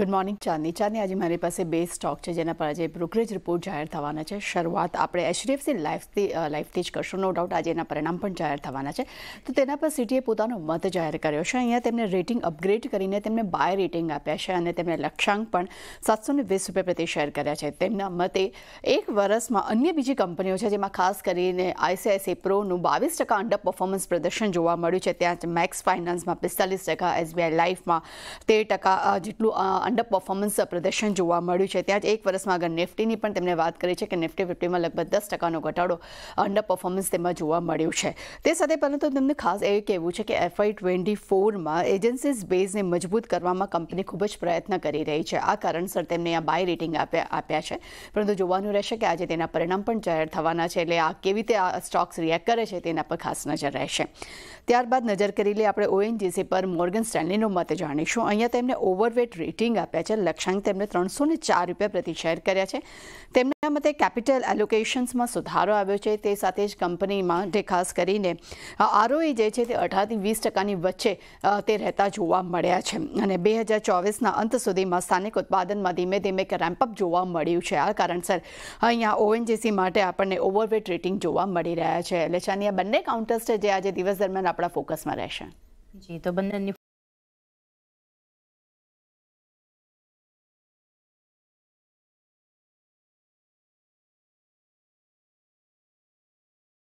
good morning ચાંદની ચાંદની આજે મારી પાસે બે સ્ટોક છે જેના પર આજે બ્રોકરેજ રિપોર્ટ જાહેર થવાના છે શરૂઆત આપણે એચડીએફસી લાઈફથી લાઈફથી જ કરશું નો ડાઉટ આજે એના પરિણામ પણ જાહેર થવાના છે તો તેના પર સિટીએ પોતાનો મત જાહેર કર્યો છે અહીંયા તેમને રેટિંગ અપગ્રેડ કરીને તેમને બાય રેટિંગ આપ્યા છે અને તેમને લક્ષ્યાંક પણ સાતસો ને વીસ રૂપિયા પ્રતિ શેર કર્યા છે તેમના મતે એક વર્ષમાં અન્ય બીજી કંપનીઓ છે જેમાં ખાસ કરીને આઈસીઆઈસી પ્રોનું બાવીસ ટકા અંડર પરફોર્મન્સ પ્રદર્શન જોવા મળ્યું છે ત્યાં મેક્સ ફાઇનાન્સમાં પિસ્તાલીસ ટકા એસબીઆઈ લાઈફમાં તેર ટકા જેટલું અંડર પરફોર્મન્સ પ્રદર્શન જોવા મળ્યું છે ત્યાં જ એક વર્ષમાં આગળ નિફ્ટીની પણ તેમણે વાત કરી છે કે નિફ્ટી ફિફ્ટીમાં લગભગ દસ ટકાનો ઘટાડો અંડર પરફોર્મન્સ તેમાં જોવા મળ્યું છે તે સાથે પરંતુ તેમને ખાસ એ કહેવું છે કે એફઆઈ ટ્વેન્ટી ફોરમાં એજન્સીઝ બેઝને મજબૂત કરવામાં કંપની ખૂબ જ પ્રયત્ન કરી રહી છે આ કારણસર તેમને આ બાય રેટિંગ આપ્યા આપ્યા છે પરંતુ જોવાનું રહેશે કે આજે તેના પરિણામ પણ જાહેર થવાના છે એટલે આ કેવી રીતે આ સ્ટોક્સ રિએક્ટ કરે છે તેના પર ખાસ નજર રહેશે ત્યારબાદ નજર કરી લઈએ આપણે ઓએનજીસી પર મોર્ગન સ્ટેનલીનો મત જાણીશું અહીંયા તેમને ઓવરવેટ રેટિંગ રેટિંગ આપ્યા છે લક્ષ્યાંક તેમણે ત્રણસો ચાર રૂપિયા પ્રતિ શેર કર્યા છે તેમના મતે કેપિટલ એલોકેશન્સમાં સુધારો આવ્યો છે તે સાથે જ કંપનીમાં ખાસ કરીને આરઓઈ જે છે તે અઢારથી વીસ ટકાની વચ્ચે તે રહેતા જોવા મળ્યા છે અને બે હજાર ચોવીસના અંત સુધીમાં સ્થાનિક ઉત્પાદનમાં ધીમે ધીમે રેમ્પઅપ જોવા મળ્યું છે આ કારણસર અહીંયા ઓએનજીસી માટે આપણને ઓવરવેટ રેટિંગ જોવા મળી રહ્યા છે એટલે ચાની બંને કાઉન્ટર્સ છે જે આજે દિવસ દરમિયાન આપણા ફોકસમાં રહેશે જી તો બંને